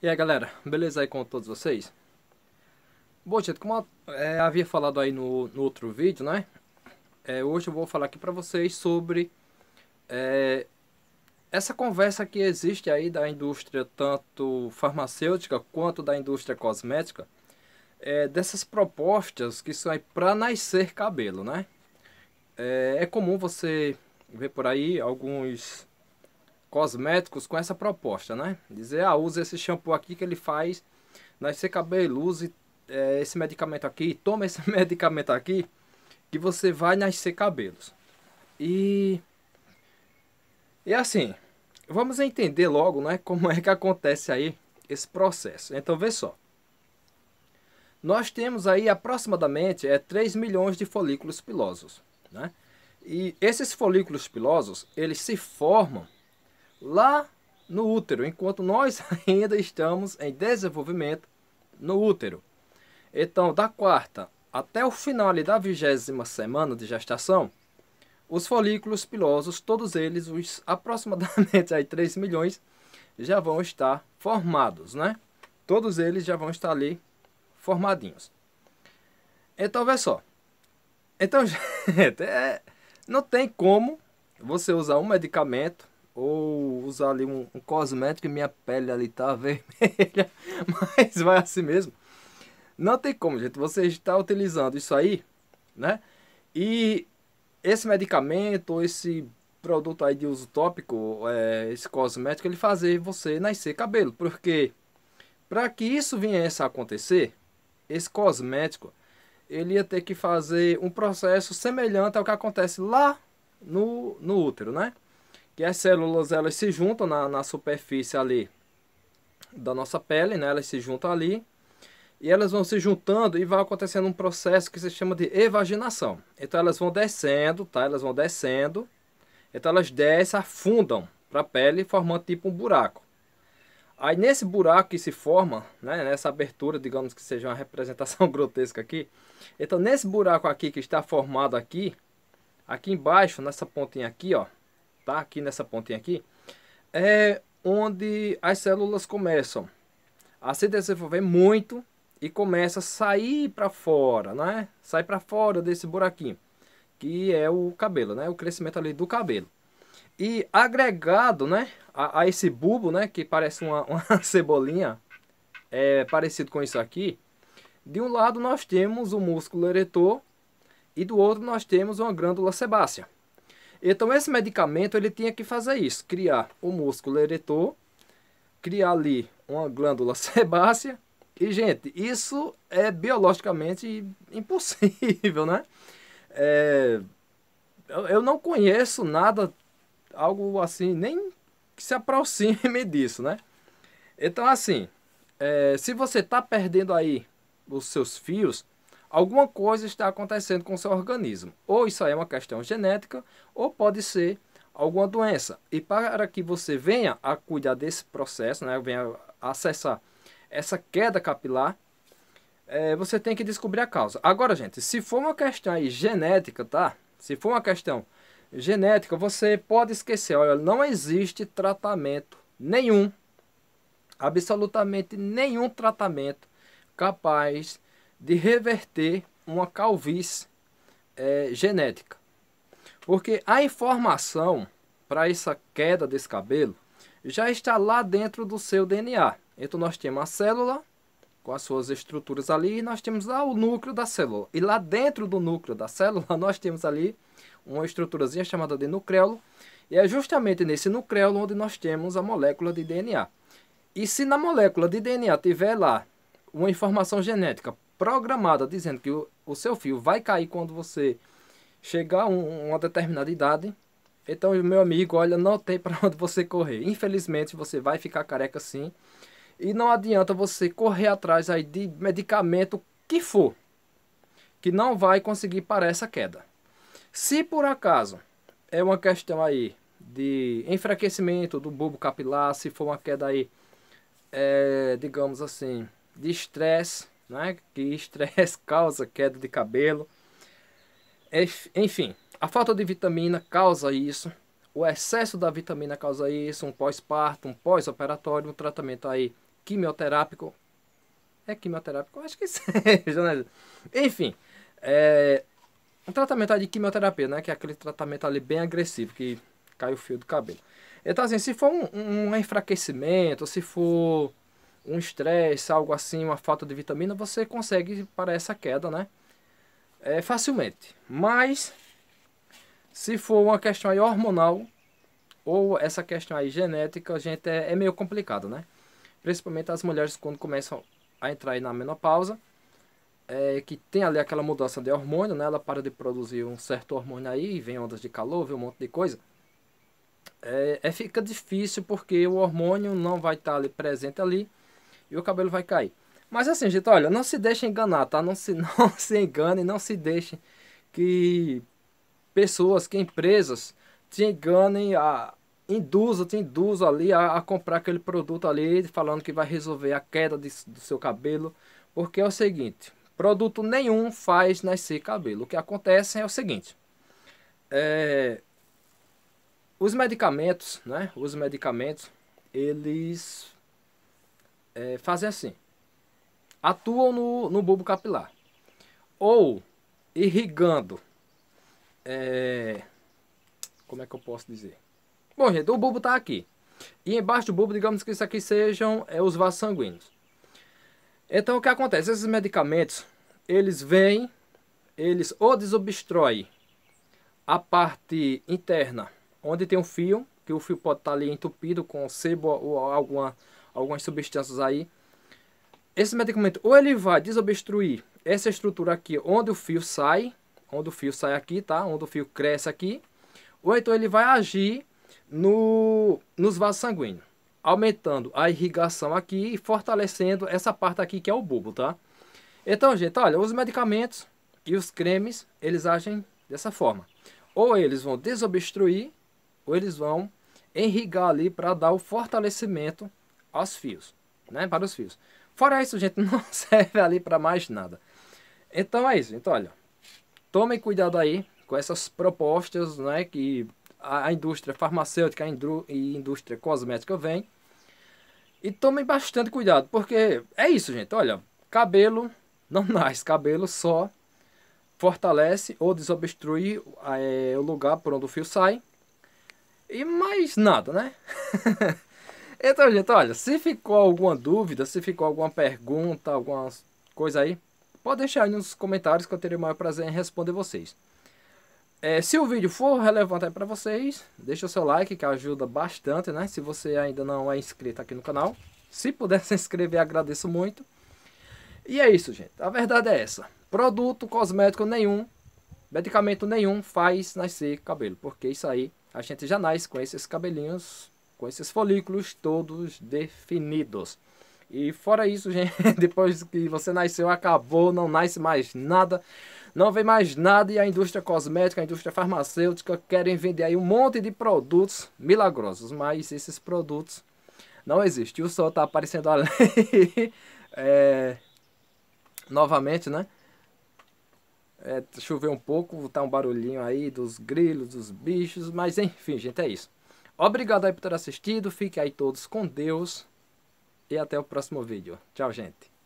E aí galera, beleza aí com todos vocês? Bom gente, como eu é, havia falado aí no, no outro vídeo, né? É, hoje eu vou falar aqui pra vocês sobre é, essa conversa que existe aí da indústria tanto farmacêutica quanto da indústria cosmética é, dessas propostas que são aí pra nascer cabelo, né? É, é comum você ver por aí alguns cosméticos com essa proposta, né? Dizer, ah, usa esse shampoo aqui que ele faz nascer cabelo, use é, eh, esse medicamento aqui, toma esse medicamento aqui, que você vai nascer cabelos. E... E assim, vamos entender logo, né, como é que acontece aí esse processo. Então, vê só. Nós temos aí aproximadamente é, eh, 3 milhões de folículos pilosos, né? E esses folículos pilosos, eles se formam lá no útero, enquanto nós ainda estamos em desenvolvimento no útero. Então, da quarta até o final ali, da vigésima semana de gestação, os folículos pilosos, todos eles, os aproximadamente aí 3 milhões, já vão estar formados, né? Todos eles já vão estar ali formadinhos. Então, vê só. Então, gente, é, não tem como você usar um medicamento ou usar ali um, um cosmético e minha pele ali tá vermelha, mas vai assim mesmo. Não tem como, gente, você está utilizando isso aí, né? E esse medicamento, esse produto aí de uso tópico, é, esse cosmético, ele fazer você nascer cabelo, porque para que isso viesse a acontecer, esse cosmético, ele ia ter que fazer um processo semelhante ao que acontece lá no, no útero, né? que as células elas se juntam na, na superfície ali da nossa pele, né? elas se juntam ali e elas vão se juntando e vai acontecendo um processo que se chama de evaginação. Então elas vão descendo, tá? Elas vão descendo. Então elas descem, afundam para a pele, formando tipo um buraco. Aí nesse buraco que se forma, né, nessa abertura, digamos que seja uma representação grotesca aqui. Então nesse buraco aqui que está formado aqui, aqui embaixo, nessa pontinha aqui, ó, tá aqui nessa pontinha aqui, é onde as células começam a se desenvolver muito e começa a sair para fora, né? Sai para fora desse buraquinho, que é o cabelo, né? O crescimento ali do cabelo. E agregado, né, a, a esse bulbo, né, que parece uma, uma cebolinha, é parecido com isso aqui. De um lado nós temos o músculo eretor e do outro nós temos uma glândula sebácea. Então esse medicamento ele tinha que fazer isso, criar o músculo eretor, criar ali uma glândula sebácea. E gente, isso é biologicamente impossível, né? É, eu não conheço nada, algo assim, nem que se aproxime disso, né? Então assim, é, se você está perdendo aí os seus fios, Alguma coisa está acontecendo com seu organismo. Ou isso é uma questão genética, ou pode ser alguma doença. E para que você venha a cuidar desse processo, né, venha acessar essa queda capilar, é, você tem que descobrir a causa. Agora, gente, se for uma questão aí genética, tá? Se for uma questão genética, você pode esquecer. Olha, não existe tratamento nenhum, absolutamente nenhum tratamento capaz de reverter uma calvície é, genética. Porque a informação para essa queda desse cabelo já está lá dentro do seu DNA. Então nós temos a célula com as suas estruturas ali e nós temos lá o núcleo da célula. E lá dentro do núcleo da célula nós temos ali uma estruturazinha chamada de nucleolo. E é justamente nesse nucleolo onde nós temos a molécula de DNA. E se na molécula de DNA tiver lá uma informação genética programada dizendo que o, o seu fio vai cair quando você chegar a um, uma determinada idade, então, meu amigo, olha, não tem para onde você correr. Infelizmente, você vai ficar careca sim. E não adianta você correr atrás aí de medicamento que for, que não vai conseguir parar essa queda. Se por acaso é uma questão aí de enfraquecimento do bulbo capilar, se for uma queda aí, é, digamos assim, de estresse, né? que estresse causa queda de cabelo. Enfim, a falta de vitamina causa isso, o excesso da vitamina causa isso, um pós-parto, um pós-operatório, um tratamento aí quimioterápico. É quimioterápico? Acho que seja, né? Enfim, é, um tratamento aí de quimioterapia, né? Que é aquele tratamento ali bem agressivo, que cai o fio do cabelo. Então, assim, se for um, um enfraquecimento, se for um estresse, algo assim, uma falta de vitamina, você consegue para essa queda, né? É, facilmente. Mas se for uma questão aí hormonal ou essa questão aí genética, a gente é, é meio complicado, né? Principalmente as mulheres quando começam a entrar na menopausa, é, que tem ali aquela mudança de hormônio, né? Ela para de produzir um certo hormônio aí, vem ondas de calor, vem um monte de coisa. É, é fica difícil porque o hormônio não vai estar ali presente ali e o cabelo vai cair. Mas assim, gente, olha, não se deixe enganar, tá? Não se, não se engane, não se deixe que pessoas, que empresas te enganem, a, induzam, te induzam ali a, a comprar aquele produto ali, falando que vai resolver a queda de, do seu cabelo. Porque é o seguinte, produto nenhum faz nascer cabelo. O que acontece é o seguinte, é, os medicamentos, né? Os medicamentos, eles é, fazem assim: atuam no, no bulbo capilar ou irrigando. É, como é que eu posso dizer? Bom, gente, o bulbo está aqui. E embaixo do bulbo, digamos que isso aqui sejam é, os vasos sanguíneos. Então, o que acontece? Esses medicamentos, eles vêm, eles ou desobstroem a parte interna, onde tem um fio, que o fio pode estar tá ali entupido com sebo ou alguma algumas substâncias aí. Esse medicamento ou ele vai desobstruir essa estrutura aqui onde o fio sai, onde o fio sai aqui, tá? Onde o fio cresce aqui. Ou então ele vai agir no, nos vasos sanguíneos, aumentando a irrigação aqui e fortalecendo essa parte aqui que é o bulbo, tá? Então, gente, olha, os medicamentos e os cremes, eles agem dessa forma. Ou eles vão desobstruir, ou eles vão enrigar ali para dar o fortalecimento aos fios, né? Para os fios. Fora isso, gente, não serve ali para mais nada. Então é isso, então olha, tomem cuidado aí com essas propostas, né, que a indústria farmacêutica e indústria cosmética vem. E tomem bastante cuidado, porque é isso, gente. Olha, cabelo não nasce, cabelo só fortalece ou desobstrui é, o lugar por onde o fio sai. E mais nada, né? Então, gente, olha, se ficou alguma dúvida, se ficou alguma pergunta, alguma coisa aí, pode deixar aí nos comentários que eu terei o maior prazer em responder vocês. É, se o vídeo for relevante para vocês, deixa o seu like que ajuda bastante, né? Se você ainda não é inscrito aqui no canal, se puder se inscrever, agradeço muito. E é isso, gente. A verdade é essa. Produto cosmético nenhum, medicamento nenhum faz nascer cabelo, porque isso aí a gente já nasce com esses cabelinhos com esses folículos todos definidos. E fora isso, gente, depois que você nasceu, acabou, não nasce mais nada, não vem mais nada e a indústria cosmética, a indústria farmacêutica querem vender aí um monte de produtos milagrosos, mas esses produtos não existem. O sol está aparecendo ali é, novamente, né? É, choveu um pouco, tá um barulhinho aí dos grilos, dos bichos, mas enfim, gente, é isso. Obrigado aí por ter assistido. Fiquem aí todos com Deus. E até o próximo vídeo. Tchau, gente.